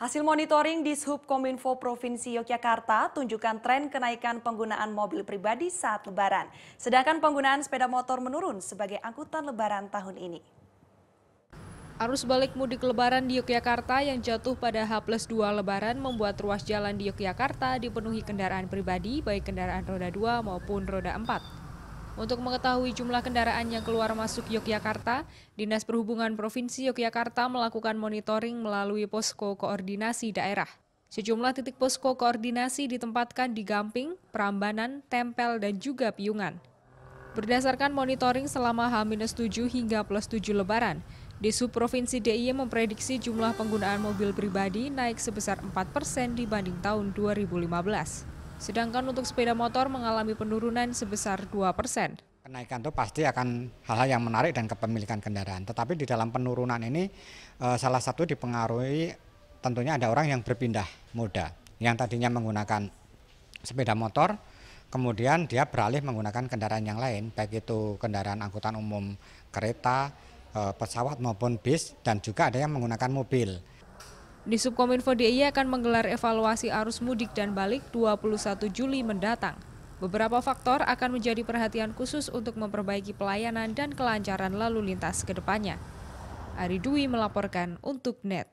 Hasil monitoring di Subkominfo Provinsi Yogyakarta tunjukkan tren kenaikan penggunaan mobil pribadi saat lebaran. Sedangkan penggunaan sepeda motor menurun sebagai angkutan lebaran tahun ini. Arus balik mudik lebaran di Yogyakarta yang jatuh pada H plus 2 lebaran membuat ruas jalan di Yogyakarta dipenuhi kendaraan pribadi baik kendaraan roda 2 maupun roda 4. Untuk mengetahui jumlah kendaraan yang keluar masuk Yogyakarta, Dinas Perhubungan Provinsi Yogyakarta melakukan monitoring melalui posko koordinasi daerah. Sejumlah titik posko koordinasi ditempatkan di Gamping, Prambanan, Tempel, dan juga Piungan. Berdasarkan monitoring selama H-7 hingga plus 7 lebaran, di subprovinsi DIY memprediksi jumlah penggunaan mobil pribadi naik sebesar 4% persen dibanding tahun 2015. Sedangkan untuk sepeda motor mengalami penurunan sebesar 2 persen. Kenaikan itu pasti akan hal-hal yang menarik dan kepemilikan kendaraan. Tetapi di dalam penurunan ini eh, salah satu dipengaruhi tentunya ada orang yang berpindah moda. Yang tadinya menggunakan sepeda motor, kemudian dia beralih menggunakan kendaraan yang lain, baik itu kendaraan angkutan umum, kereta, eh, pesawat maupun bis, dan juga ada yang menggunakan mobil. Di Subkominfo DIY akan menggelar evaluasi arus mudik dan balik 21 Juli mendatang. Beberapa faktor akan menjadi perhatian khusus untuk memperbaiki pelayanan dan kelancaran lalu lintas ke depannya. Ari Dwi melaporkan untuk NET.